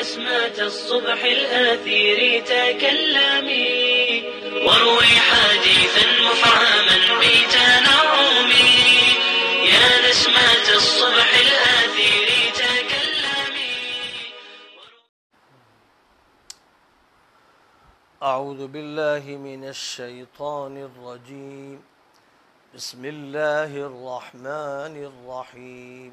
نسمة الصبح الآثير تكلمي واروي حديثا مفعما بتنعم يا نسمة الصبح الآثير تكلمي أعوذ بالله من الشيطان الرجيم بسم الله الرحمن الرحيم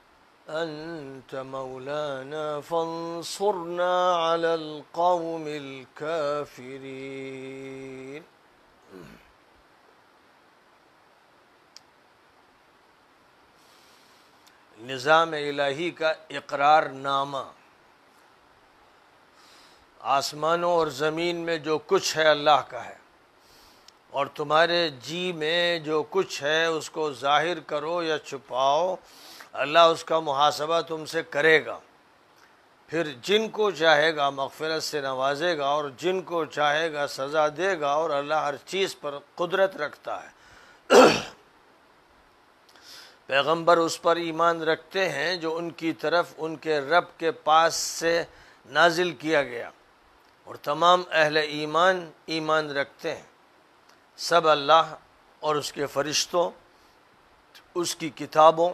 أنت مولانا فانصرنا على القوم الكافرين निज़ाम इलाही का इकरारनामा आसमानों और ज़मीन में जो कुछ है अल्लाह का है और तुम्हारे जी में जो कुछ है उसको जाहिर करो या छुपाओ अल्लाह उसका मुहासबा तुमसे करेगा फिर जिनको चाहेगा मगफरत से नवाजेगा और जिनको चाहेगा सज़ा देगा और अल्लाह हर चीज़ पर कुदरत रखता है पैगंबर उस पर ईमान रखते हैं जो उनकी तरफ उनके रब के पास से नाजिल किया गया और तमाम अहल ईमान ईमान रखते हैं सब अल्लाह और उसके फरिश्तों उसकी किताबों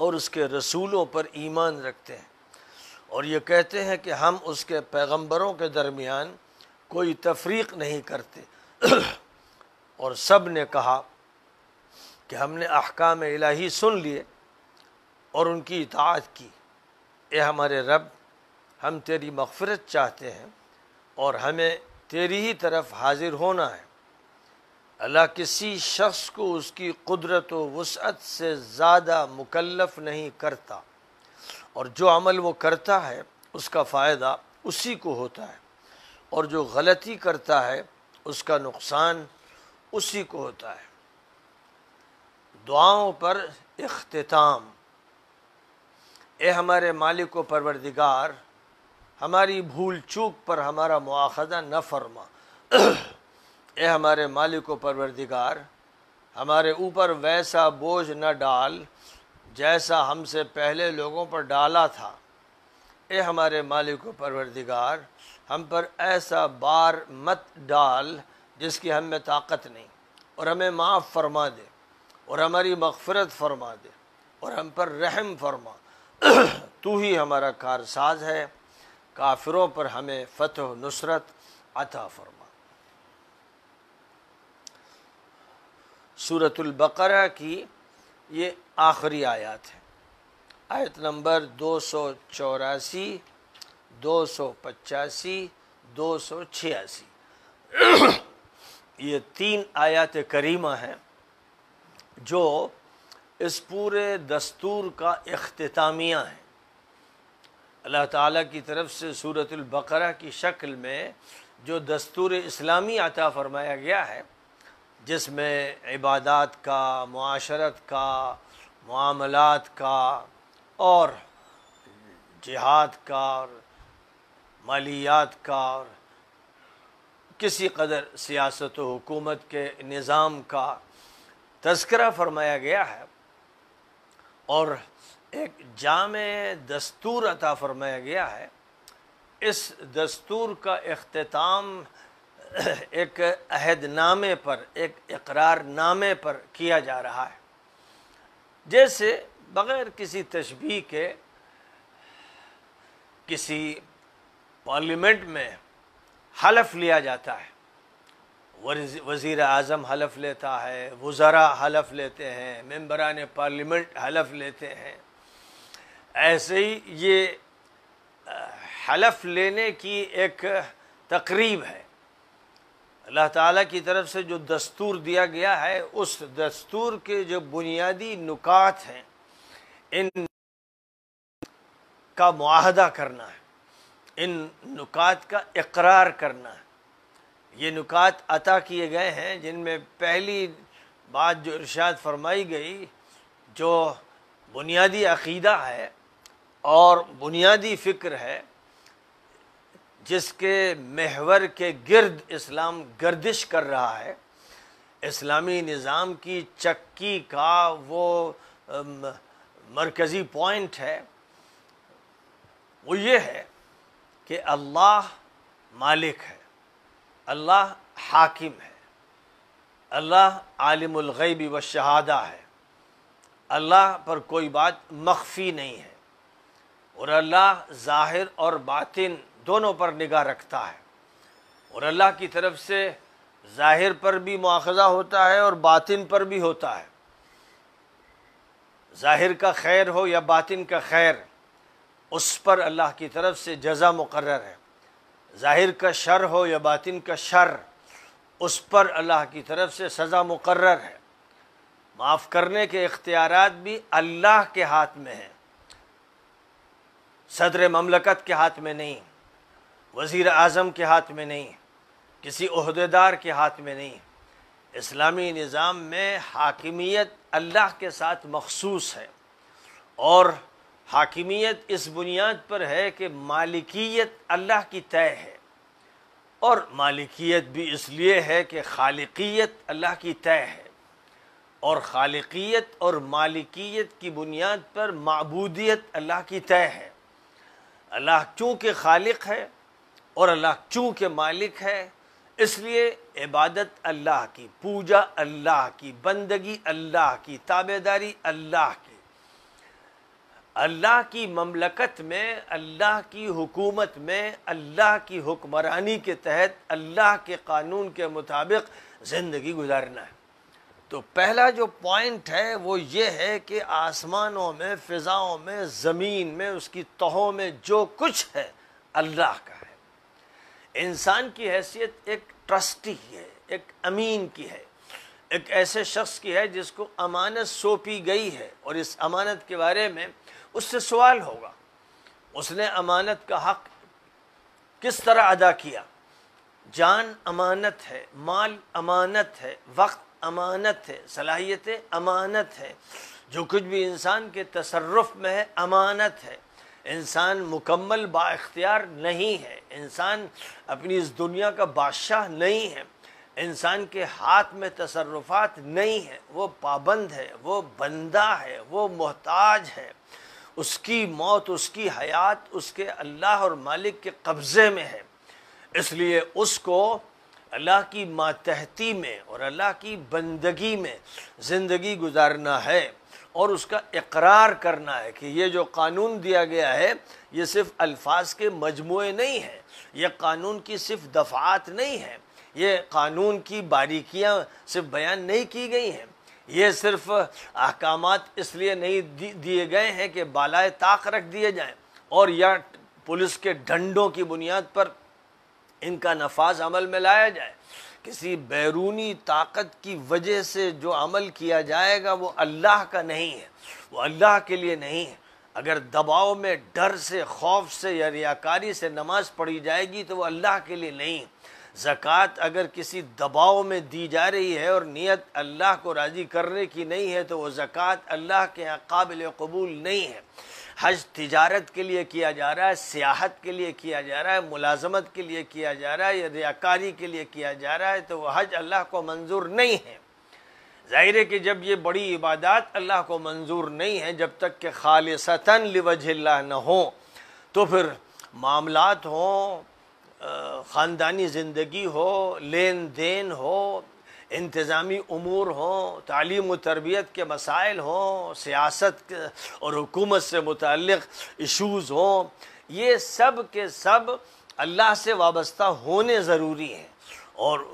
और उसके रसूलों पर ईमान रखते हैं और ये कहते हैं कि हम उसके पैगंबरों के दरमियान कोई तफरीक नहीं करते और सब ने कहा कि हमने अहकाम इलाही सुन लिए और उनकी इतात की ए हमारे रब हम तेरी मगफरत चाहते हैं और हमें तेरी ही तरफ हाजिर होना है अला किसी शख्स को उसकी कुदरत वसअत से ज़्यादा मुकलफ नहीं करता और जो अमल वो करता है उसका फ़ायदा उसी को होता है और जो गलती करता है उसका नुकसान उसी को होता है दुआओं पर अख्ताम ए हमारे मालिक व परवरदिगार हमारी भूल चूक पर हमारा मुआखजा न फरमा ए हमारे मालिक को परवरदिगार हमारे ऊपर वैसा बोझ न डाल जैसा हमसे पहले लोगों पर डाला था ए हमारे मालिक को परवरदिगार हम पर ऐसा बार मत डाल जिसकी हम में ताकत नहीं और हमें माफ़ फरमा दे और हमारी मगफरत फरमा दे और हम पर रहम फरमा तू ही हमारा कारसाज है काफिरों पर हमें फ़तह नुसरत अता फरमा सूरतुल बकरा की ये आखिरी आयात है आयत नंबर दो सौ चौरासी दो सौ पचासी दो सौ छियासी ये तीन आयात करीमा हैं जो इस पूरे दस्तूर का अख्तामिया है अल्लाह ताला की तरफ से सूरतुल बकरा की शक्ल में जो दस्तूर इस्लामी आता फरमाया गया है जिसमें इबादत का माशरत का मामलात का और जिहाद का और मालियात का और किसी कदर सियासत हुकूमत के निज़ाम का तस्करा फरमाया गया है और एक जाम दस्तूर अता फरमाया गया है इस दस्तूर का अख्ताम एक अहदनामे पर एक इकरारनामे पर किया जा रहा है जैसे बग़ैर किसी तशबी के किसी पार्लियामेंट में हलफ लिया जाता है वज़ी अजम हलफ लेता है वज़रा हलफ लेते हैं मम्बरान पार्लियामेंट हलफ लेते हैं ऐसे ही ये हलफ लेने की एक तकरीब है अल्लाह ताला की तरफ से जो दस्तूर दिया गया है उस दस्तूर के जो बुनियादी नुकात हैं इन का माहदा करना है इन नुकात का इकरार करना है ये नुकात अता किए गए हैं जिनमें पहली बात जो इर्शाद फरमाई गई जो बुनियादी अकीदा है और बुनियादी फ़िक्र है जिसके महवर के गिर्द इस्लाम गर्दिश कर रहा है इस्लामी निज़ाम की चक्की का वो मरकज़ी पॉइंट है वो ये है कि अल्लाह मालिक है अल्लाह हाकिम है अल्लाह आलिमगैबी व शहादा है अल्लाह पर कोई बात मख्फी नहीं है और अल्लाह ज़ाहिर और बातिन दोनों पर निगाह रखता है और अल्लाह की तरफ से ज़ाहिर पर भी मुआखजा होता है और बातिन पर भी होता है ज़ाहिर का खैर हो या बातिन का खैर उस पर अल्लाह की तरफ से जजा मुकर है ज़ाहिर का शर हो या बातिन का शर उस पर अल्लाह की तरफ से सज़ा मुकर है माफ़ करने के इख्तियार भी अल्लाह के हाथ में हैं सदर ममलकत के हाथ में नहीं वज़ी अजम के हाथ में नहीं किसी अहदेदार के हाथ में नहीं इस्लामी निज़ाम में हाकिमियत अल्लाह के साथ मखसूस है और हाकिमियत इस बुनियाद पर है कि मालिकियत अल्लाह की तय है और मालिकियत भी इसलिए है कि खालिकियत अल्लाह की तय है और खालिकियत और मालिकियत की बुनियाद पर मबूदियत अल्लाह की तय है अल्लाह चूँकि खालक है और अल्लाह चूँकि मालिक है इसलिए इबादत अल्लाह की पूजा अल्लाह की बंदगी अल्लाह की ताबेदारी अल्लाह की अल्लाह की ममलकत में अल्लाह की हुकूमत में अल्लाह की हुक्मरानी के तहत अल्लाह के कानून के मुताबिक ज़िंदगी गुजारना है तो पहला जो पॉइंट है वो ये है कि आसमानों में फ़िज़ाओं में ज़मीन में उसकी तहों में जो कुछ है अल्लाह का इंसान की हैसियत एक ट्रस्टी की है एक अमीन की है एक ऐसे शख्स की है जिसको अमानत सौंपी गई है और इस अमानत के बारे में उससे सवाल होगा उसने अमानत का हक किस तरह अदा किया जान अमानत है माल अमानत है वक्त अमानत है सलाहियतें अमानत है जो कुछ भी इंसान के तसरफ में है अमानत है इंसान मुकम्मल बाख्तियार नहीं है इंसान अपनी इस दुनिया का बादशाह नहीं है इंसान के हाथ में तसरफात नहीं है वो पाबंद है वो बंदा है वो मोहताज है उसकी मौत उसकी हयात उसके अल्लाह और मालिक के कब्ज़े में है इसलिए उसको अल्लाह की मातहती में और अल्लाह की बंदगी में ज़िंदगी गुजारना है और उसका इकरार करना है कि ये जो कानून दिया गया है ये सिर्फ अल्फाज के मजमू नहीं है ये कानून की सिर्फ दफात नहीं है ये कानून की बारीकियाँ सिर्फ बयान नहीं की गई हैं ये सिर्फ अहकाम इसलिए नहीं दिए गए हैं कि बालाए ताक रख दिए जाएं और या पुलिस के डंडों की बुनियाद पर इनका नफाज अमल में लाया जाए किसी बैरूनी ताकत की वजह से जो अमल किया जाएगा वो अल्लाह का नहीं है वो अल्लाह के लिए नहीं है अगर दबाव में डर से खौफ से या रियाकारी से नमाज पढ़ी जाएगी तो वो अल्लाह के लिए नहीं ज़क़़त अगर किसी दबाव में दी जा रही है और नीयत अल्लाह को राज़ी करने की नहीं है तो वो ज़क़़त अल्लाह के यहाँ काबिल कबूल नहीं है हज तिजारत के लिए किया जा रहा है सियाहत के लिए किया जा रहा है मुलाजमत के लिए किया जा रहा है या रियाकारी के लिए किया जा रहा है तो वह हज अल्लाह को मंजूर नहीं है ज़ाहिर है कि जब ये बड़ी इबादत अल्लाह को मंजूर नहीं है जब तक कि खालसता लिवजिल्ला न हो तो फिर मामलात हों ख़ानदानी ज़िंदगी हो लेन देन हो इंतज़ामी अमूर हों तालीम व तरबियत के मसाइल हों सियासत और हुकूमत से मुतक इशूज़ हों ये सब के सब अल्लाह से वाबस्ता होने ज़रूरी हैं और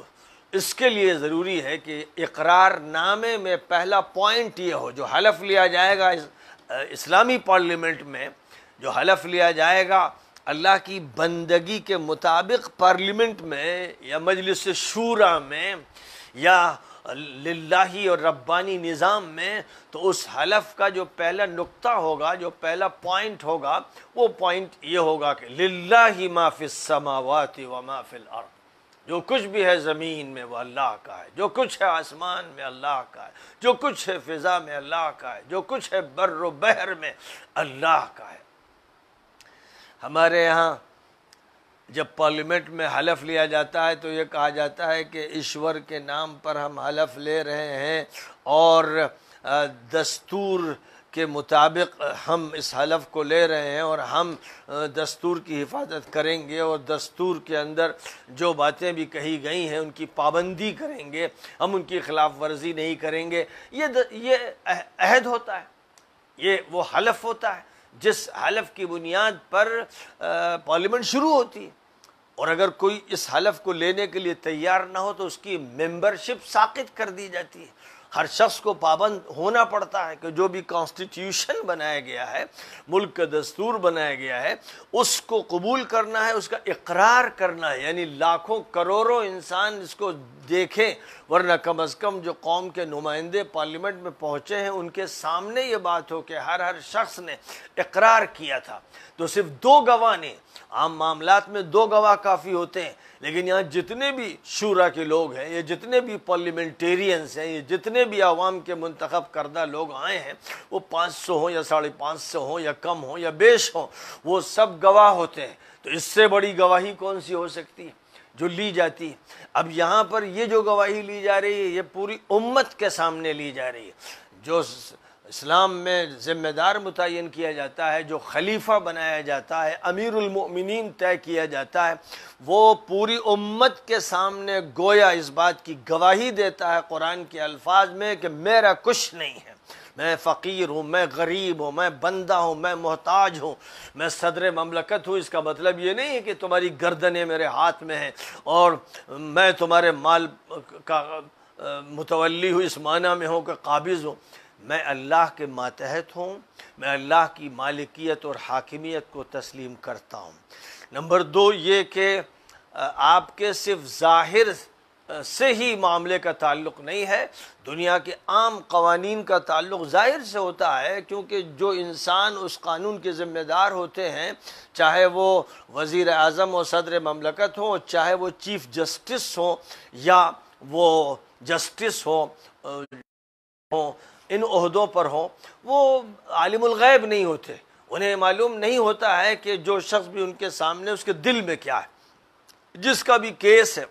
इसके लिए ज़रूरी है कि इकरारनामे में पहला पॉइंट ये हो जो हलफ लिया जाएगा इस, इस्लामी पार्लियामेंट में जो हलफ लिया जाएगा अल्लाह की बंदगी के मुताबिक पार्लियामेंट में या मजलिस शूरा में या लाही और रब्बानी निज़ाम में तो उस हलफ का जो पहला नुक्ता होगा जो पहला पॉइंट होगा वो पॉइंट ये होगा कि लाला ही माफिल समावत व माफिल अर्द जो कुछ भी है ज़मीन में वो अल्लाह का है जो कुछ है आसमान में अल्लाह का है जो कुछ है फ़िज़ा में अल्लाह का है जो कुछ है बर्र बहर में अल्लाह का है हमारे यहाँ जब पार्लियामेंट में हलफ लिया जाता है तो ये कहा जाता है कि ईश्वर के नाम पर हम हलफ ले रहे हैं और दस्तूर के मुताबिक हम इस हलफ को ले रहे हैं और हम दस्तूर की हिफाजत करेंगे और दस्तूर के अंदर जो बातें भी कही गई हैं उनकी पाबंदी करेंगे हम उनकी खिलाफ वर्जी नहीं करेंगे ये द, ये अहद होता है ये वो हलफ होता है जिस हलफ की बुनियाद पर पार्लियामेंट शुरू होती है और अगर कोई इस हलफ को लेने के लिए तैयार ना हो तो उसकी मेंबरशिप साकित कर दी जाती है हर शख्स को पाबंद होना पड़ता है कि जो भी कॉन्स्टिट्यूशन बनाया गया है मुल्क का दस्तूर बनाया गया है उसको कबूल करना है उसका इकरार करना है यानी लाखों करोड़ों इंसान इसको देखें वरना कम अज़ कम जो कौम के नुमाइंदे पार्लियामेंट में पहुँचे हैं उनके सामने ये बात हो कि हर हर शख्स ने इकरार किया था तो सिर्फ दो गवाह ने आम मामलात में दो गवाह काफ़ी होते हैं लेकिन यहाँ जितने भी शूरा के लोग हैं ये जितने भी पार्लियामेंटेरियंस हैं ये जितने भी आवाम के मंतखब करदा लोग आए हैं वो पाँच सौ हों या साढ़े पाँच सौ हों या कम हों या बेश हों वो सब गवाह होते हैं तो इससे बड़ी गवाही कौन सी हो सकती है जो ली जाती है अब यहाँ पर ये जो गवाही ली जा रही है ये पूरी उम्मत के सामने ली जा रही है जो इस्लाम में ज़िम्मेदार मुतन किया जाता है जो खलीफा बनाया जाता है अमीरमिन तय किया जाता है वो पूरी उम्मत के सामने गोया इस बात की गवाही देता है कुरान के अल्फाज में कि मेरा कुछ नहीं है मैं फ़कीर हूँ मैं गरीब हूँ मैं बंदा हूँ मैं मोहताज हूँ मैं सदर ममलकत हूँ इसका मतलब ये नहीं है कि तुम्हारी गर्दने मेरे हाथ में हैं और मैं तुम्हारे माल का मुतवली हूँ इस माना में हूँ कि काबिज़ हूँ मैं अल्लाह के मातहत हूँ मैं अल्लाह की मालिकियत और हाकिमियत को तस्लीम करता हूँ नंबर दो ये कि आपके सिर्फ ज़ाहिर से ही मामले का ताल्लुक नहीं है दुनिया के आम कवानीन का ताल्लुक ज़ाहिर से होता है क्योंकि जो इंसान उस कानून के ज़िम्मेदार होते हैं चाहे वो वज़ी अजम और सदर ममलकत हों चाहे वो चीफ़ जस्टिस हों या वो जस्टिस हों हों इन अहदों पर हों वो आलिमगैब नहीं होते उन्हें मालूम नहीं होता है कि जो शख्स भी उनके सामने उसके दिल में क्या है जिसका भी केस है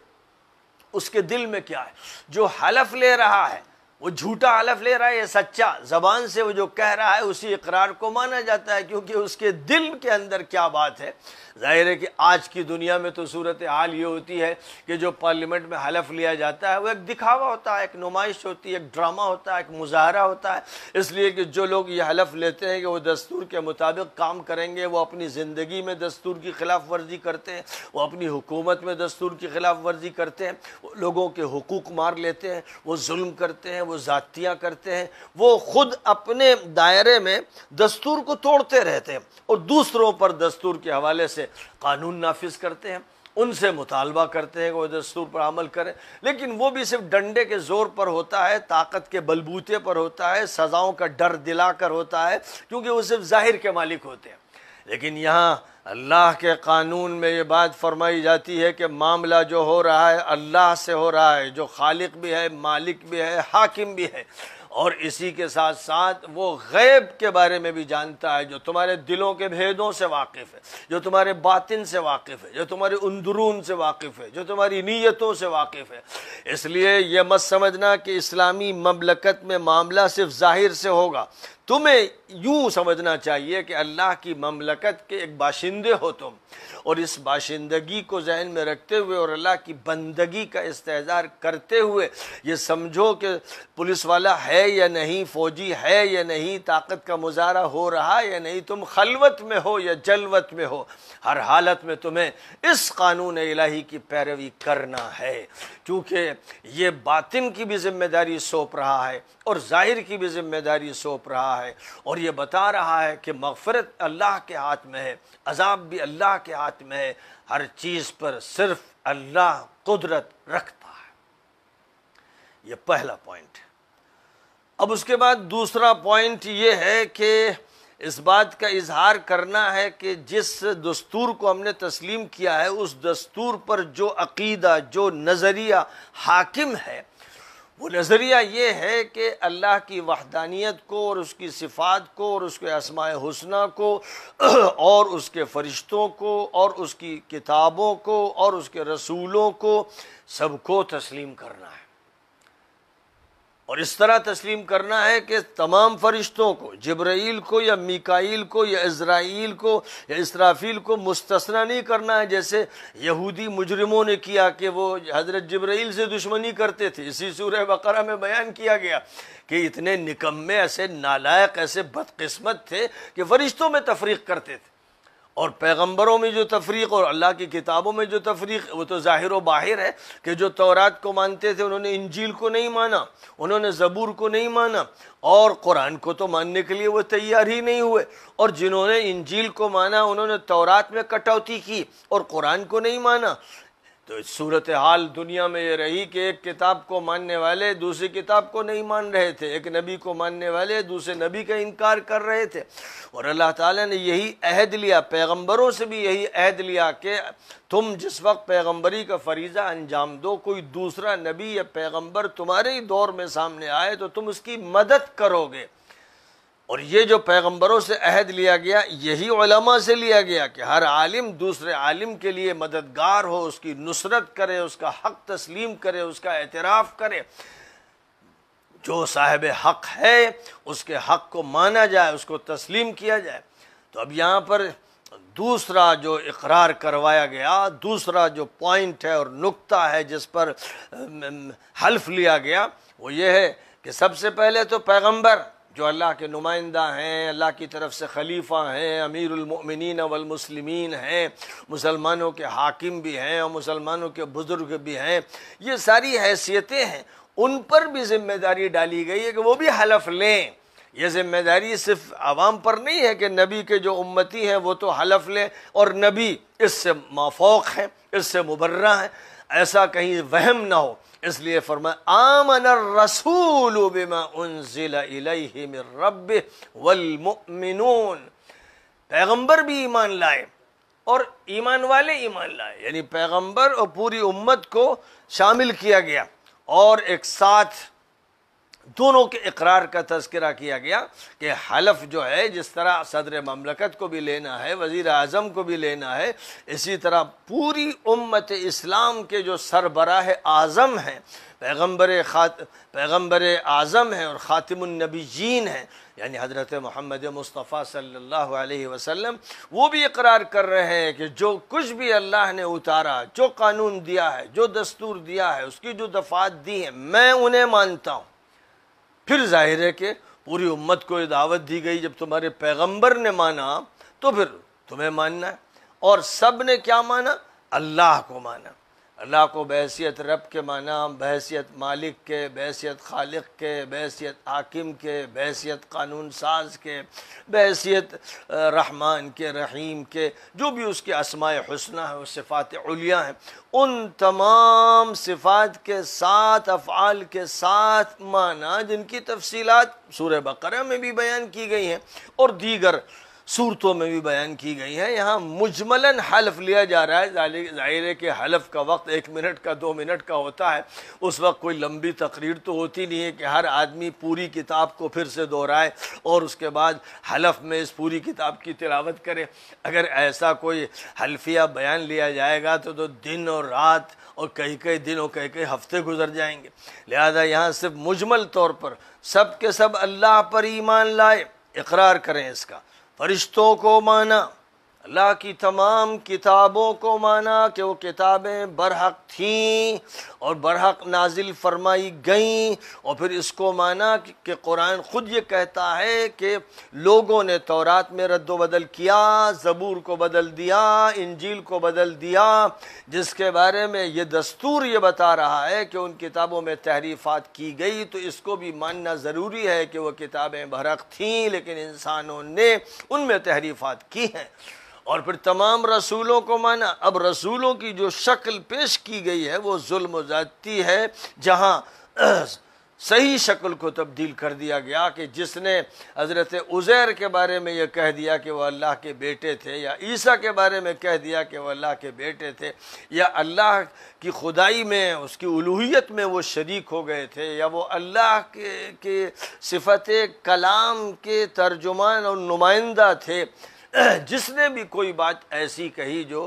उसके दिल में क्या है जो हलफ ले रहा है वो झूठा हलफ ले रहा है या सच्चा जबान से वो जो कह रहा है उसी इकरार को माना जाता है क्योंकि उसके दिल के अंदर क्या बात है जाहिर है कि आज की दुनिया में तो सूरत हाल ये होती है कि जो पार्लियामेंट में हलफ लिया जाता है वो एक दिखावा होता है एक नुमाइश होती है एक ड्रामा होता है एक मुजाहरा होता है इसलिए कि जो लोग ये हलफ लेते हैं कि वो दस्तूर के मुताबिक काम करेंगे वो अपनी ज़िंदगी में दस्तूर की खिलाफ वर्जी करते हैं वो अपनी हुकूमत में दस्तूर की खिलाफ वर्जी करते हैं लोगों के हकूक़ मार लेते हैं वो जुल्म करते हैं वो ज़ातियाँ करते हैं वो खुद अपने दायरे में दस्तूर को तोड़ते रहते हैं और दूसरों पर दस्तूर के हवाले से से कानून नाफिज करते हैं उनसे मुतालबा करते हैं कि वो दस्तूर पर अमल करें लेकिन वो भी सिर्फ डंडे के ज़ोर पर होता है ताकत के बलबूते पर होता है सज़ाओं का डर दिला कर होता है क्योंकि वो सिर्फ ज़ाहिर के मालिक होते हैं लेकिन यहाँ अल्लाह के कानून में ये बात फरमाई जाती है कि मामला जो हो रहा है अल्लाह से हो रहा है जो खालिक भी है मालिक भी है हाकिम भी है और इसी के साथ साथ वो गैब के बारे में भी जानता है जो तुम्हारे दिलों के भेदों से वाकिफ़ है जो तुम्हारे बातिन से वाकिफ़ है जो तुम्हारे अंदरून से वाकिफ़ है जो तुम्हारी नीयतों से वाकिफ़ है इसलिए यह मत समझना कि इस्लामी ममलकत में मामला सिर्फ ज़ाहिर से होगा तुम्हें यूँ समझना चाहिए कि अल्लाह की ममलकत के एक बाशिंदे हो तुम और इस बाशिंदगी को जहन में रखते हुए और अल्लाह की बंदगी का इस्तेजार करते हुए ये समझो कि पुलिस वाला है या नहीं फ़ौजी है या नहीं ताकत का मुजारा हो रहा या नहीं तुम खलवत में हो या जलवत में हो हर हालत में तुम्हें इस कानून इलाही की पैरवी करना है चूँकि ये बातिन की भी जिम्मेदारी सौंप रहा है और ज़ाहिर की भी जिम्मेदारी सौंप रहा है और ये बता रहा है कि मगफरत अल्लाह के हाथ में है अजाब भी अल्लाह के हाथ में है हर चीज़ पर सिर्फ अल्लाह कुदरत रखता है यह पहला पॉइंट अब उसके बाद दूसरा पॉइंट ये है कि इस बात का इजहार करना है कि जिस दस्तूर को हमने तस्लीम किया है उस दस्तूर पर जो अकीदा जो नज़रिया हाकिम है वो नज़रिया ये है कि अल्लाह की वहदानियत को और उसकी सिफात को और उसके आसमाय हसना को और उसके फ़रिश्तों को और उसकी किताबों को और उसके रसूलों को सबको तस्लीम करना है और इस तरह तस्लीम करना है कि तमाम फरिश्तों को जब्राइल को या मिकाइल को या इसराइल को या इसराफील को मुस्तना नहीं करना है जैसे यहूदी मुजरमों ने किया कि वो हज़रत जब्राइल से दुश्मनी करते थे इसी सूर बकरा में बयान किया गया कि इतने निकम्मे ऐसे नालायक ऐसे बदकस्मत थे कि फरिश्तों में तफरीक करते थे और पैगंबरों में जो तफरीक और अल्लाह की किताबों में जो तफरीक वो तो ज़ाहिर व बाहिर है कि जो तौरात को मानते थे उन्होंने इंजील को नहीं माना उन्होंने ज़बूर को नहीं माना और कुरान को तो मानने के लिए वो तैयार ही नहीं हुए और जिन्होंने इंजील को माना उन्होंने तौरात में कटौती की और कुरान को नहीं माना तो सूरत हाल दुनिया में ये रही कि एक किताब को मानने वाले दूसरी किताब को नहीं मान रहे थे एक नबी को मानने वाले दूसरे नबी का इनकार कर रहे थे और अल्लाह ताला ने यही अहद लिया पैगंबरों से भी यही अहद लिया कि तुम जिस वक्त पैगंबरी का फरीज़ा अंजाम दो कोई दूसरा नबी या पैगंबर तुम्हारे ही दौर में सामने आए तो तुम उसकी मदद करोगे और ये जो पैगंबरों से अहद लिया गया यही उलमा से लिया गया कि हर आलिम दूसरे आलिम के लिए मददगार हो उसकी नुसरत करे उसका हक तस्लीम करे उसका एतराफ़ करे जो साहेब हक है उसके हक को माना जाए उसको तस्लीम किया जाए तो अब यहाँ पर दूसरा जो इकरार करवाया गया दूसरा जो पॉइंट है और नुक्ता है जिस पर हल्फ लिया गया वो ये है कि सबसे पहले तो पैगंबर जो अल्लाह के नुमाइंदा हैं अल्लाह की तरफ से खलीफा हैं अमीरमिन वलमसलिमिन हैं मुसलमानों के हाकिम भी हैं और मुसलमानों के बुज़ुर्ग भी हैं ये सारी हैसियतें हैं उन पर भी जिम्मेदारी डाली गई है कि वो भी हलफ लें यह जिम्मेदारी सिर्फ आवाम पर नहीं है कि नबी के जो उम्मती हैं वो तो हलफ लें और नबी इससे माफोक है इससे मुबर्रा है ऐसा कहीं वहम ना हो इसलिए फरमा पैगंबर भी ईमान लाए और ईमान वाले ईमान लाए यानी पैगंबर और पूरी उम्मत को शामिल किया गया और एक साथ दोनों के इकरार का तस्करा किया गया कि हलफ जो है जिस तरह सदर ममलकत को भी लेना है वज़ी अजम को भी लेना है इसी तरह पूरी उम्मत इस्लाम के जो सरबराह आज़म हैं पैगम्बर खात पैगम्बर आज़म हैं और ख़ातिमनबी जीन हैं यानी हज़रत महमद मुस्तफ़ा सल्ला वसम वो भी इकरार कर रहे हैं कि जो कुछ भी अल्लाह ने उतारा जो कानून दिया है जो दस्तूर दिया है उसकी जो दफात दी है मैं उन्हें मानता हूँ फिर जाहिर है कि पूरी उम्मत को ये दावत दी गई जब तुम्हारे पैगंबर ने माना तो फिर तुम्हें मानना है और सब ने क्या माना अल्लाह को माना अल्लाह को बहसीत रब के माना बहसीत मालिक के बहसीत खालिक के बहसीत हाकिम के बहसीत कानून साज के बहसीत रहमान के रहीम के जो भी उसके असमाय हसना है और सिफ़ात उलिया हैं उन तमाम सिफ़ात के साथ अफ़ाल के साथ माना जिनकी तफसीत सूर बकर में भी बयान की गई हैं और दीगर सूरतों में भी बयान की गई हैं यहाँ मुजमलन हलफ लिया जा रहा है ज़ाहिर के हलफ का वक्त एक मिनट का दो मिनट का होता है उस वक्त कोई लंबी तकरीर तो होती नहीं है कि हर आदमी पूरी किताब को फिर से दोहराए और उसके बाद हलफ में इस पूरी किताब की तिलावत करे अगर ऐसा कोई हल्फिया बयान लिया जाएगा तो, तो दिन और रात और कई कई दिन और कई कई हफ्ते गुजर जाएंगे लिहाजा यहाँ सिर्फ मुजमल तौर पर सब के सब अल्लाह पर ईमान लाए इकरार करें इसका పరిష్టోకోమాన अल्लाह की तमाम किताबों को माना कि वो किताबें बरहक थीं और बरहक नाजिल फरमाई गईं और फिर इसको माना कि कुरान ख़ुद ये कहता है कि लोगों ने तौरात में रद्दबदल बदल किया ज़बूर को बदल दिया इंजील को बदल दिया जिसके बारे में ये दस्तूर ये बता रहा है कि उन किताबों में तहरीफ़ात की गई तो इसको भी मानना ज़रूरी है कि वह किताबें बरहक थीं लेकिन इंसानों ने उनमें तहरीफ़ात की हैं और फिर तमाम रसूलों को माना अब रसूलों की जो शक्ल पेश की गई है वो जुल्म ज़ाती है जहाँ सही शक्ल को तब्दील कर दिया गया कि जिसने हज़रत उज़ैर के बारे में यह कह दिया कि वह अल्लाह के बेटे थे या ईसा के बारे में कह दिया कि वह अल्लाह के बेटे थे या अल्लाह की खुदाई में उसकी उलूहियत में वो शरीक हो गए थे या वो अल्लाह के, के सिफत कलाम के तर्जुमान और नुमाइंदा थे जिसने भी कोई बात ऐसी कही जो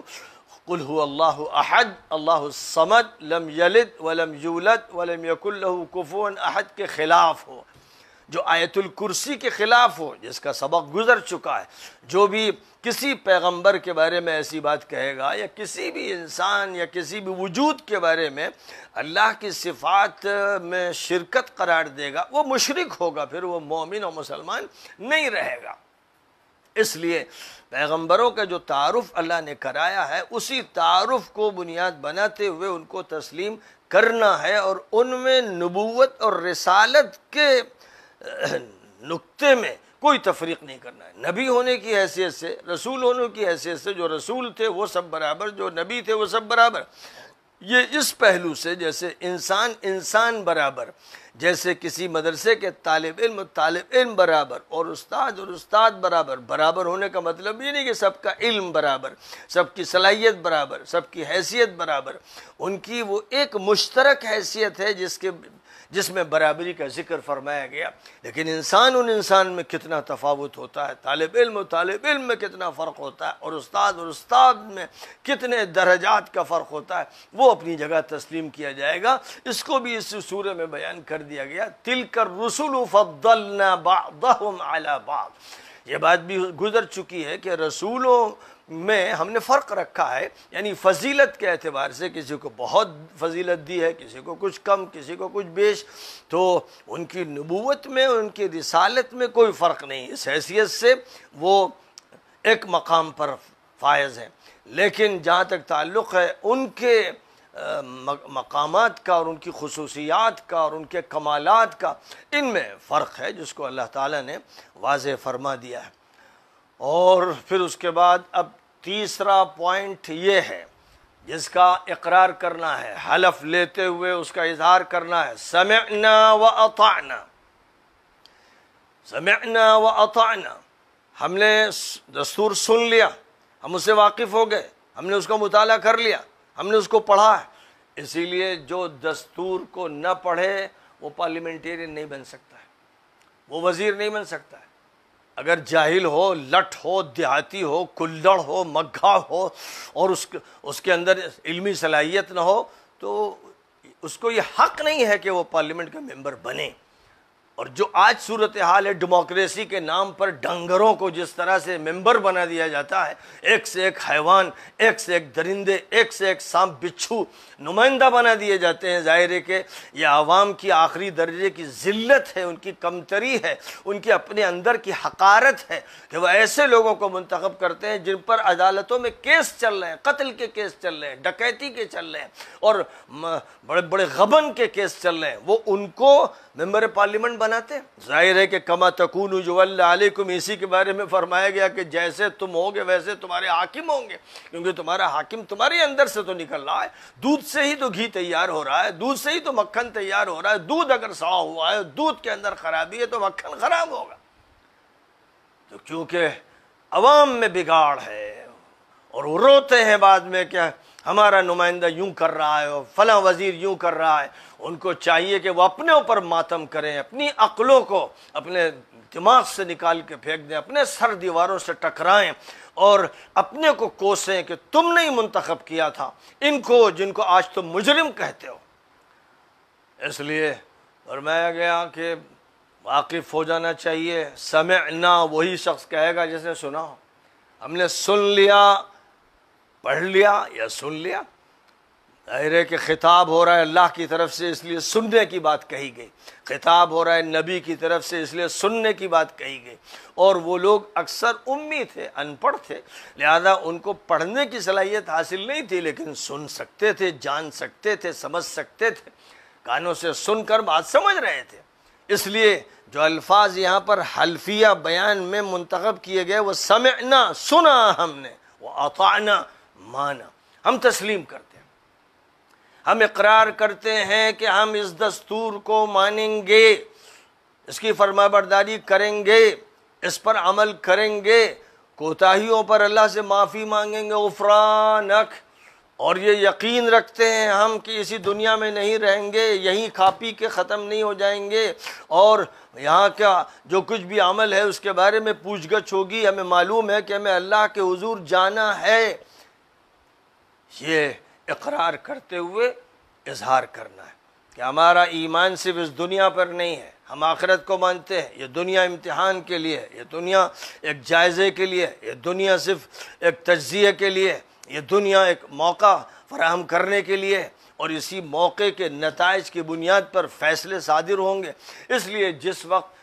कुल अल्लाह अहद अल्लाह समद लम यलिद वलम यूलत वलम यकुल्लहु कुफुन अहद के ख़िलाफ़ हो जो आयतुल कुर्सी के ख़िलाफ़ हो जिसका सबक गुज़र चुका है जो भी किसी पैगंबर के बारे में ऐसी बात कहेगा या किसी भी इंसान या किसी भी वजूद के बारे में अल्लाह की सिफात में शिरकत करार देगा वो मुशरक होगा फिर वो मोमिन और मुसलमान नहीं रहेगा इसलिए पैगम्बरों का जो तारफ़ अल्लाह ने कराया है उसी तारफ़ को बुनियाद बनाते हुए उनको तस्लीम करना है और उनमें नबूत और रसालत के नुक्ते में कोई तफरीक नहीं करना है नबी होने की हैसियत से रसूल होने की हैसियत से जो रसूल थे वो सब बराबर जो नबी थे वो सब बराबर ये इस पहलू से जैसे इंसान इंसान बराबर जैसे किसी मदरसे के तालब इल्म तालब इल्म बराबर और उस्ताद और उस्ताद बराबर बराबर होने का मतलब ये नहीं कि सबका इल्म बराबर सबकी सलाहियत बराबर सबकी हैसियत बराबर उनकी वो एक मुश्तरक हैसियत है जिसके जिसमें बराबरी का जिक्र फरमाया गया लेकिन इंसान उन इंसान में कितना तफावत होता है तालब इल्म तालब इल्म में कितना फ़र्क होता है और उस्ताद और उस्ताद में कितने दर्जात का फ़र्क होता है वो अपनी जगह तस्लीम किया जाएगा इसको भी इस सूर में बयान कर दिया गया तिल कर रसुल फद्दल ये बात भी गुजर चुकी है कि रसूलों में हमने फ़र्क रखा है यानी फजीलत के अतबार से किसी को बहुत फजीलत दी है किसी को कुछ कम किसी को कुछ बेश तो उनकी नबूत में उनकी रिसालत में कोई फ़र्क नहीं इस हैसियत से वो एक मकाम पर फायज़ हैं लेकिन जहाँ तक ताल्लुक़ है उनके मकाम का और उनकी खसूसियात का और उनके कमालात का इनमें फ़र्क है जिसको अल्लाह ताला ने वाज फरमा दिया है और फिर उसके बाद अब तीसरा पॉइंट ये है जिसका इकरार करना है हलफ लेते हुए उसका इजहार करना है समयना व अताना समयना व अताना हमने दस्तूर सुन लिया हम उससे वाकिफ़ हो गए हमने उसका मुताल कर लिया हमने उसको पढ़ा है इसीलिए जो दस्तूर को न पढ़े वो पार्लियामेंटेरियन नहीं बन सकता है वो वज़ीर नहीं बन सकता है अगर जाहिल हो लठ हो देहाती हो कुल्लड़ हो मग्घा हो और उस उसके अंदर इल्मी सलाहियत ना हो तो उसको ये हक नहीं है कि वो पार्लियामेंट का मेंबर बने और जो आज सूरत हाल है डेमोक्रेसी के नाम पर डंगरों को जिस तरह से मेंबर बना दिया जाता है एक से एक हैवान एक से एक दरिंदे एक से एक सांप बिच्छू नुमाइंदा बना दिए जाते हैं ज़ाहिर के ये आवाम की आखिरी दर्जे की जिल्लत है उनकी कमतरी है उनके अपने अंदर की हकारत है कि वह ऐसे लोगों को मंतखब करते हैं जिन पर अदालतों में केस चल रहे हैं कत्ल के केस चल रहे हैं डकैती के चल रहे हैं और बड़े बड़े गबन के केस चल रहे हैं वो उनको मेम्बर पार्लियामेंट बनाते जाहिर है कि कमा तकून जुल्लाकुम इसी के बारे में फरमाया गया कि जैसे तुम होगे वैसे तुम्हारे हाकिम होंगे क्योंकि तुम्हारा हाकिम तुम्हारे अंदर से तो निकल रहा है दूध से ही तो घी तैयार हो रहा है दूध से ही तो मक्खन तैयार हो रहा है दूध अगर सा हुआ है दूध के अंदर खराबी है तो मक्खन खराब होगा तो क्योंकि अवाम में बिगाड़ है और रोते हैं बाद में क्या हमारा नुमाइंदा यूं कर रहा है और फला वजीर यूं कर रहा है उनको चाहिए कि वो अपने ऊपर मातम करें अपनी अकलों को अपने दिमाग से निकाल के फेंक दें अपने सर दीवारों से टकराएं और अपने को कोसें कि तुमने ही मुंतखब किया था इनको जिनको आज तुम मुजरिम कहते हो इसलिए और मैं गया कि वाकिफ हो जाना चाहिए समय ना वही शख्स कहेगा जिसने सुना हो हमने सुन लिया पढ़ लिया या सुन लिया दायरे के खिताब हो रहा है अल्लाह की तरफ से इसलिए सुनने की बात कही गई खिताब हो रहा है नबी की तरफ से इसलिए सुनने की बात कही गई और वो लोग अक्सर उम्मी थे अनपढ़ थे लिहाजा उनको पढ़ने की सलाहियत हासिल नहीं थी लेकिन सुन सकते थे जान सकते थे समझ सकते थे कानों से सुनकर बात समझ रहे थे इसलिए जो अल्फाज यहाँ पर हल्फिया बयान में मंतखब किए गए वो समझना सुना हमने वो अफाना माना हम तस्लीम कर हम इकरार करते हैं कि हम इस दस्तूर को मानेंगे इसकी फरमाबरदारी करेंगे इस पर अमल करेंगे कोताहियों पर अल्लाह से माफ़ी मांगेंगे उफरानक और ये यकीन रखते हैं हम कि इसी दुनिया में नहीं रहेंगे यहीं खा पी के ख़त्म नहीं हो जाएंगे और यहाँ का जो कुछ भी अमल है उसके बारे में पूछ गछ होगी हमें मालूम है कि हमें अल्लाह के हुजूर जाना है ये इकरार करते हुए इजहार करना है कि हमारा ईमान सिर्फ इस दुनिया पर नहीं है हम आखिरत को मानते हैं ये दुनिया इम्तहान के लिए है ये दुनिया एक जायज़े के लिए ये दुनिया सिर्फ एक तजिए के लिए ये दुनिया एक मौका फराहम करने के लिए और इसी मौके के नतज की बुनियाद पर फ़ैसले शादिर होंगे इसलिए जिस वक्त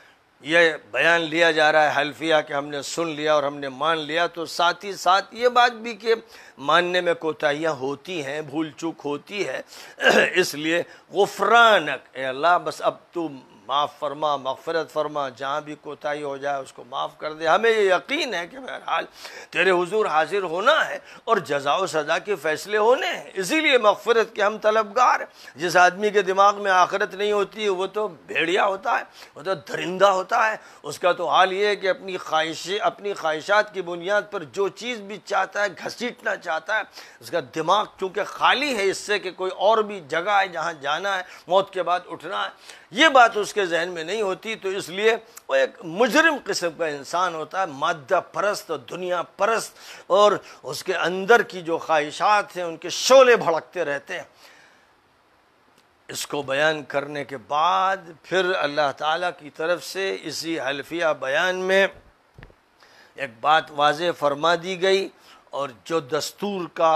यह बयान लिया जा रहा है हल्फिया के हमने सुन लिया और हमने मान लिया तो साथ ही साथ ये बात भी कि मानने में कोताहियाँ होती हैं भूल चूक होती है इसलिए गुफरानक अल्लाह बस अब तू माफ़ फरमा मफ़रत फरमा जहाँ भी कोताही हो जाए उसको माफ़ कर दे हमें ये यकीन है कि बहरहाल तेरे हुजूर हाजिर होना है और जजा व सजा के फैसले होने हैं इसीलिए मगफरत के हम तलबगार जिस आदमी के दिमाग में आखरत नहीं होती वो तो भेड़िया होता है वो तो दरिंदा होता है उसका तो हाल ये है कि अपनी ख्वाहिश अपनी ख्वाहिशात की बुनियाद पर जो चीज़ भी चाहता है घसीटना चाहता है उसका दिमाग चूँकि खाली है इससे कि कोई और भी जगह है जहाँ जाना है मौत के बाद उठना है ये बात उसके जहन में नहीं होती तो इसलिए वो एक मुजरम किस्म का इंसान होता है मादा परस्त और दुनिया परस्त और उसके अंदर की जो ख्वाहिशात हैं उनके शोले भड़कते रहते हैं इसको बयान करने के बाद फिर अल्लाह ताला की तरफ से इसी हल्फिया बयान में एक बात वाज फरमा दी गई और जो दस्तूर का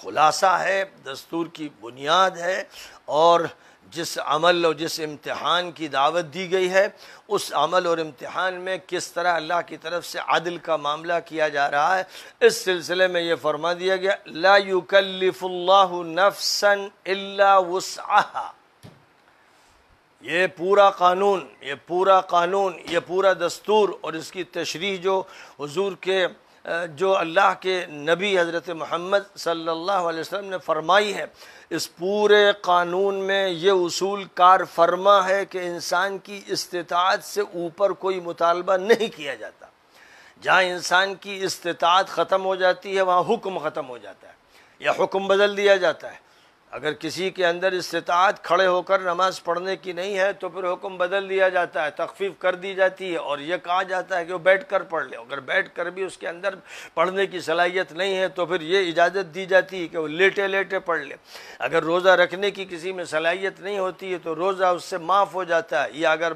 खुलासा है दस्तूर की बुनियाद है और जिस अमल और जिस इम्तहान की दावत दी गई है उस अमल और इम्तहान में किस तरह अल्लाह की तरफ से आदिल का मामला किया जा रहा है इस सिलसिले में ये फरमा दिया गया ला युकल्लिफुल्लाहु इल्ला ये पूरा कानून ये पूरा कानून ये पूरा दस्तूर और इसकी तशरी जो हजूर के जो अल्लाह के नबी हज़रत महमद सल्लल्लाहु अलैहि वसल्लम ने फरमाई है इस पूरे कानून में ये उसूल कार फरमा है कि इंसान की इस्तात से ऊपर कोई मुतालबा नहीं किया जाता जहाँ इंसान की इस्तात ख़त्म हो जाती है वहाँ हुक्म ख़त्म हो जाता है या हुक्म बदल दिया जाता है अगर किसी के अंदर इस्तात खड़े होकर नमाज पढ़ने की नहीं है तो फिर हुक्म बदल दिया जाता है तखफीफ कर दी जाती है और यह कहा जाता है कि वो बैठ कर पढ़ ले अगर बैठ कर भी उसके अंदर पढ़ने की सलाहियत नहीं है तो फिर ये इजाज़त दी जाती है कि वो लेटे लेटे पढ़ ले अगर रोज़ा रखने की किसी में सलाहियत नहीं होती है तो रोज़ा उससे माफ़ हो जाता है या अगर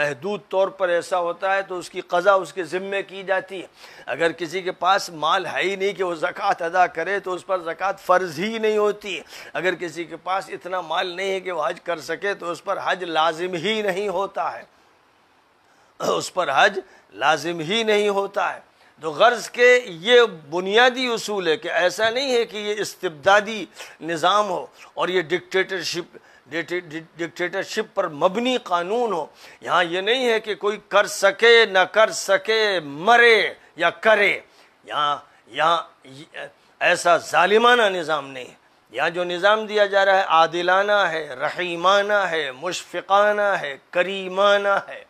महदूद तौर पर ऐसा होता है तो उसकी कज़ा उसके ज़िम्मे की जाती है अगर किसी के पास माल है ही नहीं कि वो ज़क़़त अदा करे तो उस पर ज़क़़त फ़र्ज़ ही नहीं होती अगर अगर किसी के पास इतना माल नहीं है कि वह हज कर सके तो उस पर हज लाजिम ही नहीं होता है उस पर हज लाजिम ही नहीं होता है तो गर्ज़ के ये बुनियादी असूल है कि ऐसा नहीं है कि ये इस्तबदादी निज़ाम हो और ये डिक्टेटरशिप डिक्टेटरशिप पर मबनी कानून हो यहाँ ये नहीं है कि कोई कर सके ना कर सके मरे या करे यहाँ यहाँ ऐसा ालिमाना निज़ाम नहीं है यहाँ जो निज़ाम दिया जा रहा है आदिलाना है रहीमाना है मुशफ़ाना है करीमाना है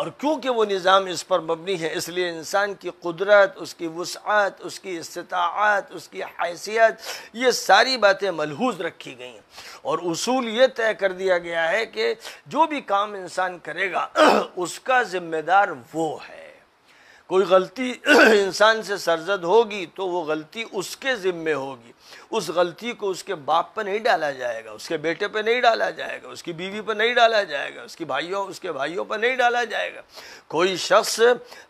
और क्योंकि वो निज़ाम इस पर मबनी है इसलिए इंसान की कुदरत उसकी वसात उसकी इस्तात उसकी हैसियत ये सारी बातें मलहूज रखी गई हैं और उसूल ये तय कर दिया गया है कि जो भी काम इंसान करेगा उसका ज़िम्मेदार वो है कोई गलती इंसान से सरजद होगी तो वो गलती उसके ज़िम्मे होगी उस गलती को उसके बाप पर नहीं डाला जाएगा उसके बेटे पर नहीं डाला जाएगा उसकी बीवी पर नहीं डाला जाएगा उसकी भाइयों उसके भाइयों पर नहीं डाला जाएगा कोई शख्स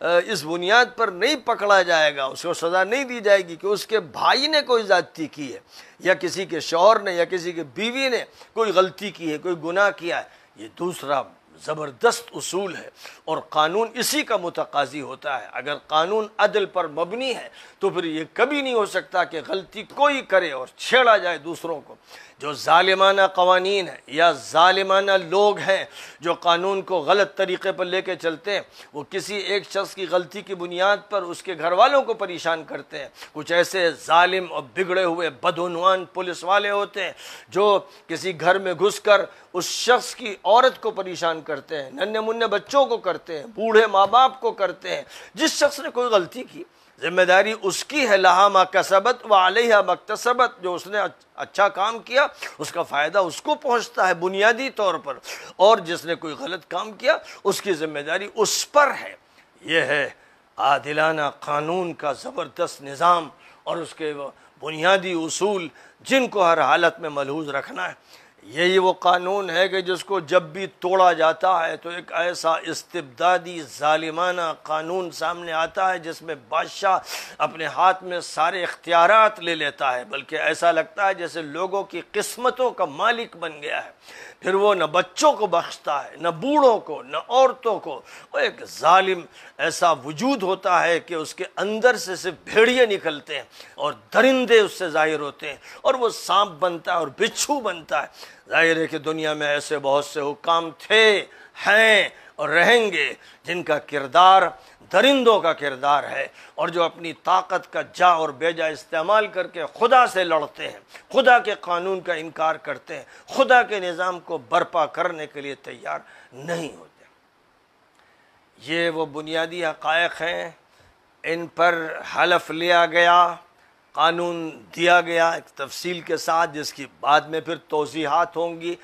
इस बुनियाद पर नहीं पकड़ा जाएगा उसको सज़ा नहीं दी जाएगी कि उसके भाई ने कोई ज़्यादती की है या किसी के शोहर ने या किसी के बीवी ने कोई गलती की है कोई गुनाह किया है ये दूसरा ज़बरदस्त असूल है और कानून इसी का मतकाजी होता है अगर कानून अदल पर मबनी है तो फिर ये कभी नहीं हो सकता कि गलती कोई करे और छेड़ा जाए दूसरों को जो ालिमाना कवानीन है या ालिमाना लोग हैं जो कानून को गलत तरीके पर लेके चलते हैं वो किसी एक शख्स की गलती की बुनियाद पर उसके घर वालों को परेशान करते हैं कुछ ऐसे ालिम और बिगड़े हुए बदनवान पुलिस वाले होते हैं जो किसी घर में घुस कर उस शख्स की औरत को परेशान करते हैं नन्हे मुन्ने बच्चों को करते हैं बूढ़े माँ बाप को करते हैं जिस शख्स ने कोई गलती की जिम्मेदारी उसकी है लहा मा कसबत व आलिया मकतसबत जो उसने अच्छा काम किया उसका फ़ायदा उसको पहुंचता है बुनियादी तौर पर और जिसने कोई गलत काम किया उसकी जिम्मेदारी उस पर है यह है आदिलाना कानून का ज़बरदस्त निज़ाम और उसके बुनियादी असूल जिनको हर हालत में मलहूज रखना है यही वो कानून है कि जिसको जब भी तोड़ा जाता है तो एक ऐसा इस्तबदादी ालिमाना कानून सामने आता है जिसमें बादशाह अपने हाथ में सारे इख्तियारत ले लेता है बल्कि ऐसा लगता है जैसे लोगों की किस्मतों का मालिक बन गया है फिर वो न बच्चों को बख्शता है न बूढ़ों को न औरतों को वो एक ालिम ऐसा वजूद होता है कि उसके अंदर से सिर्फ भेड़िए निकलते हैं और दरिंदे उससे ज़ाहिर होते हैं और वह सांप बनता है और बिच्छू बनता है जाहिर है कि दुनिया में ऐसे बहुत से हुकाम थे हैं और रहेंगे जिनका किरदार दरिंदों का किरदार है और जो अपनी ताकत का जा और बेजा इस्तेमाल करके खुदा से लड़ते हैं खुदा के कानून का इनकार करते हैं खुदा के निज़ाम को बर्पा करने के लिए तैयार नहीं होते ये वो बुनियादी हक़ हैं इन पर हलफ लिया गया कानून दिया गया एक तफसील के साथ जिसकी बाद में फिर तोजीहत होंगी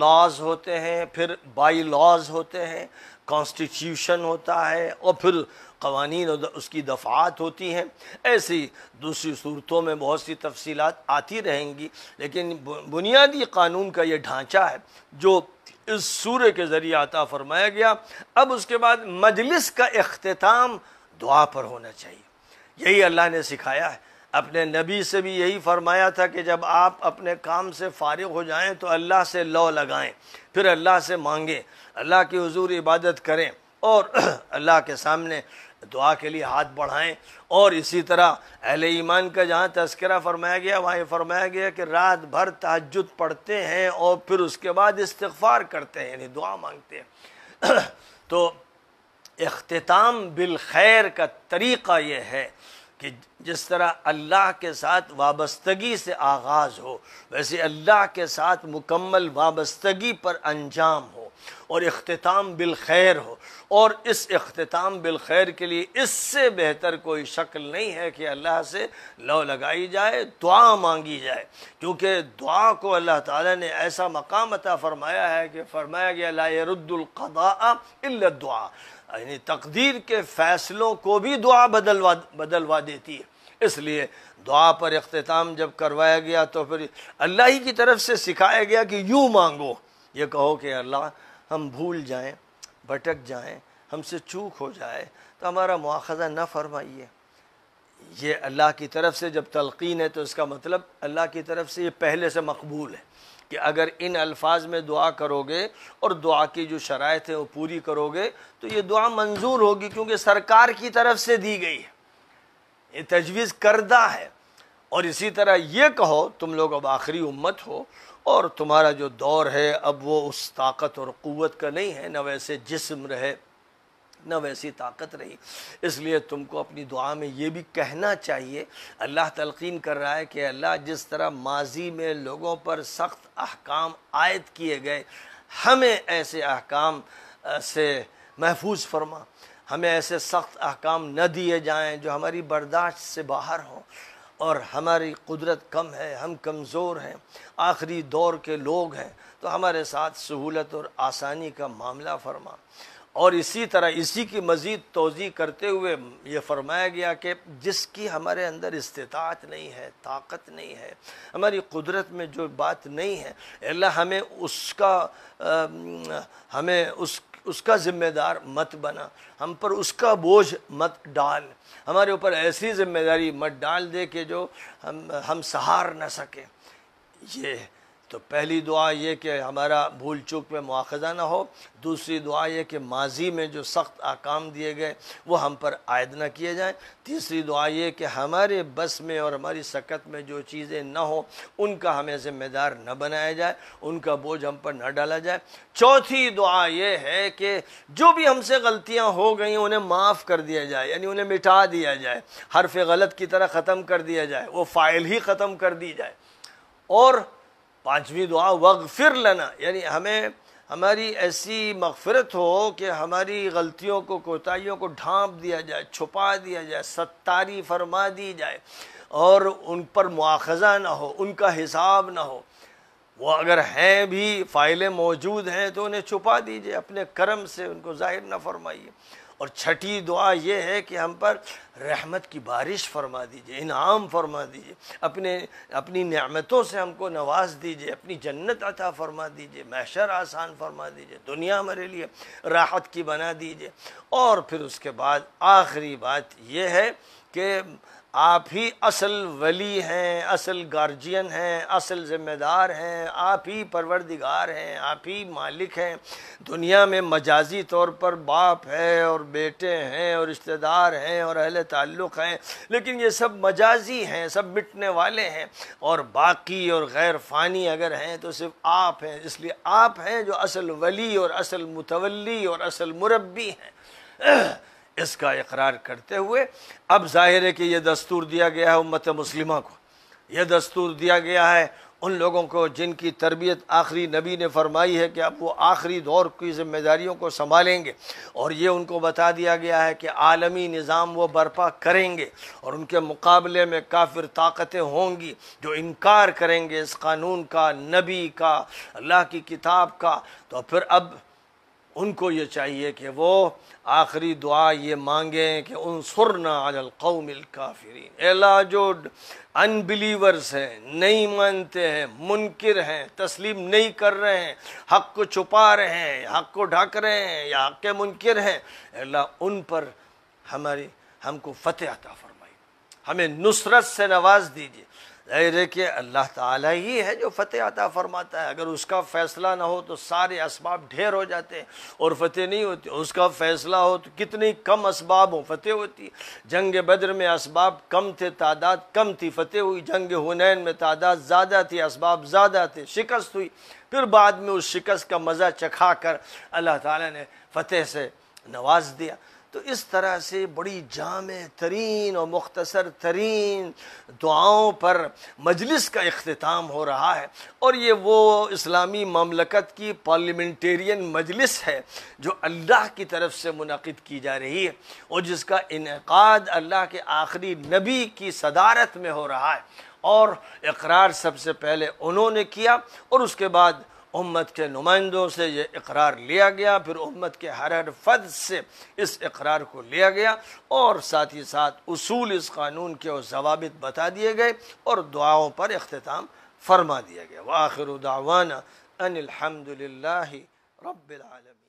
लॉज होते हैं फिर बाई लॉज होते हैं कॉन्स्टिट्यूशन होता है और फिर कवानीन उसकी दफ़ात होती हैं ऐसी दूसरी सूरतों में बहुत सी तफसीलात आती रहेंगी लेकिन बुनियादी कानून का ये ढांचा है जो इस सूर्य के ज़रिए आता फरमाया गया अब उसके बाद मजलिस का अख्ताम दुआ पर होना चाहिए यही अल्लाह ने सिखाया है अपने नबी से भी यही फरमाया था कि जब आप अपने काम से फारिग हो जाएं तो अल्लाह से लौ लगाएं फिर अल्लाह से मांगें अल्लाह की हजूर इबादत करें और अल्लाह के सामने दुआ के लिए हाथ बढ़ाएं और इसी तरह अहल ईमान का जहाँ तस्करा फरमाया गया वहाँ फरमाया गया कि रात भर तहजद पढ़ते हैं और फिर उसके बाद इस्तफ़ार करते हैं यानी दुआ मांगते हैं तो अख्ताम बिल खैर का तरीक़ा यह है कि जिस तरह अल्लाह के साथ वाबस्तगी से आगाज़ हो वैसे अल्लाह के साथ मुकम्मल वाबस्तगी पर अंजाम हो और अख्ताम बिलखैर हो और इस अख्ताम बिलखैर के लिए इससे बेहतर कोई शक्ल नहीं है कि अल्लाह से लौ लगाई जाए दुआ मांगी जाए क्योंकि दुआ को अल्लाह ताला ने ऐसा मकाम अता फ़रमाया है कि फ़रमाया गया लादुल्कदा दुआ यानी तकदीर के फ़ैसलों को भी दुआ बदलवा बदलवा देती है इसलिए दुआ पर अख्ताम जब करवाया गया तो फिर अल्लाह ही की तरफ से सिखाया गया कि यूँ मांगो ये कहो कि अल्लाह हम भूल जाएँ भटक जाएँ हमसे चूक हो जाए तो हमारा मुआजा न फरमाइए ये अल्लाह की तरफ से जब तलकिन है तो इसका मतलब अल्लाह की तरफ से ये पहले से मकबूल है कि अगर इन अल्फाज में दुआ करोगे और दुआ की जो शरात है वो पूरी करोगे तो ये दुआ मंजूर होगी क्योंकि सरकार की तरफ से दी गई है ये तजवीज़ करदा है और इसी तरह ये कहो तुम लोग अब आखिरी उम्मत हो और तुम्हारा जो दौर है अब वो उस ताकत और क़वत का नहीं है न वैसे जिसम रहे न वैसी ताकत रही इसलिए तुमको अपनी दुआ में ये भी कहना चाहिए अल्लाह तलकिन कर रहा है कि अल्लाह जिस तरह माजी में लोगों पर सख्त अहकाम आयद किए गए हमें ऐसे अहकाम से महफूज फरमा हमें ऐसे सख्त अहकाम न दिए जाएं जो हमारी बर्दाश्त से बाहर हों और हमारी कुदरत कम है हम कमज़ोर हैं आखिरी दौर के लोग हैं तो हमारे साथ सहूलत और आसानी का मामला फरमा और इसी तरह इसी की मज़ीद तोज़ी करते हुए ये फरमाया गया कि जिसकी हमारे अंदर इस्तात नहीं है ताकत नहीं है हमारी कुदरत में जो बात नहीं है अल्लाह हमें उसका आ, हमें उस उसका ज़िम्मेदार मत बना हम पर उसका बोझ मत डाल हमारे ऊपर ऐसी ज़िम्मेदारी मत डाल दे के जो हम हम सहार न सकें ये तो पहली दुआ ये कि हमारा भूल चूक में मुआजा ना हो दूसरी दुआ ये कि माजी में जो सख्त आकाम दिए गए वो हम पर आयद ना किए जाएँ तीसरी दुआ ये कि हमारे बस में और हमारी सकत में जो चीज़ें ना हो उनका हमें ज़िम्मेदार न बनाया जाए उनका बोझ हम पर न डाला जाए चौथी दुआ ये है कि जो भी हमसे गलतियाँ हो गई उन्हें माफ़ कर दिया जाए यानी उन्हें मिटा दिया जाए हरफ गलत की तरह ख़त्म कर दिया जाए वो फ़ाइल ही ख़त्म कर दी जाए और पांचवी दुआ फिर लेना यानी हमें हमारी ऐसी मगफरत हो कि हमारी गलतियों को कोताहीियों को ढांप दिया जाए छुपा दिया जाए सत्तारी फरमा दी जाए और उन पर मुआखजा ना हो उनका हिसाब ना हो वो अगर हैं भी फ़ाइलें मौजूद हैं तो उन्हें छुपा दीजिए अपने कर्म से उनको ज़ाहिर ना फरमाइए और छठी दुआ ये है कि हम पर रहमत की बारिश फरमा दीजिए इनाम फरमा दीजिए अपने अपनी नमतों से हमको नवाज दीजिए अपनी जन्नत अता फरमा दीजिए मैशर आसान फरमा दीजिए दुनिया हमारे लिए राहत की बना दीजिए और फिर उसके बाद आखिरी बात यह है कि आप ही असल वली हैं असल गार्जियन हैं असल ज़िम्मेदार हैं आप ही परवरदिगार हैं आप ही मालिक हैं दुनिया में मजाजी तौर पर बाप है और बेटे हैं और रिश्तेदार हैं और अहल ताल्लुक़ हैं लेकिन ये सब मजाजी हैं सब मिटने वाले हैं और बाकी और गैर फ़ानी अगर हैं तो सिर्फ आप हैं इसलिए आप हैं जो असल वली और असल मुतवली और असल मुरबी हैं इसका इकरार करते हुए अब जाहिर है कि यह दस्तूर दिया गया है उम्मत मुस्लिमा को यह दस्तूर दिया गया है उन लोगों को जिनकी तरबियत आखिरी नबी ने फरमाई है कि अब वो आखिरी दौर की जिम्मेदारियों को संभालेंगे और ये उनको बता दिया गया है कि आलमी निज़ाम वो बर्पा करेंगे और उनके मुकाबले में काफिर ताकतें होंगी जो इनकार करेंगे इस कानून का नबी का अल्लाह की किताब का तो फिर अब उनको ये चाहिए कि वो आखिरी दुआ ये मांगें कि उन सुरना अल कौमिल काफिरीन एला जो अनबिलीवर्स हैं नहीं मानते हैं मुनकर हैं तस्लीम नहीं कर रहे हैं हक को छुपा रहे हैं हक को ढक रहे हैं या हक के मुनकर हैं एला उन पर हमारी हमको फतेह अता फरमाई हमें नुसरत से नवाज दीजिए दायरे के अल्लाह ताला ही है जो फ़तेह अता फ़रमाता है अगर उसका फ़ैसला ना हो तो सारे इसबाब ढेर हो जाते हैं और फ़तेह नहीं होती उसका फ़ैसला हो तो कितनी कम इसबाब हो फ़तेह होती जंग बद्र में इसबाब कम थे तादाद कम थी फ़तेह हुई जंग हुनैन में तादाद ज़्यादा थी इसबाब ज़्यादा थे शिकस्त हुई फिर बाद में उस शिकस्त का मज़ा चखा कर अल्लाह ताली ने फ़तेह से नवाज दिया तो इस तरह से बड़ी जाम तरीन और मुख्तसर तरीन दुआओं पर मजलिस का अख्ताम हो रहा है और ये वो इस्लामी ममलकत की पार्लियामेंटेरियन मजलिस है जो अल्लाह की तरफ से मुनद की जा रही है और जिसका इनका अल्लाह के आखिरी नबी की सदारत में हो रहा है और इकरार सबसे पहले उन्होंने किया और उसके बाद उम्मत के नुमाइंदों से ये इकरार लिया गया फिर उम्मत के हर हर फर्द से इस इकरार को लिया गया और साथ ही साथ उसूल इस कानून के और जवाबित बता दिए गए और दुआओं पर अख्ताम फरमा दिया गया वाखिर दावाना अनिलहमदिल्ला रबालम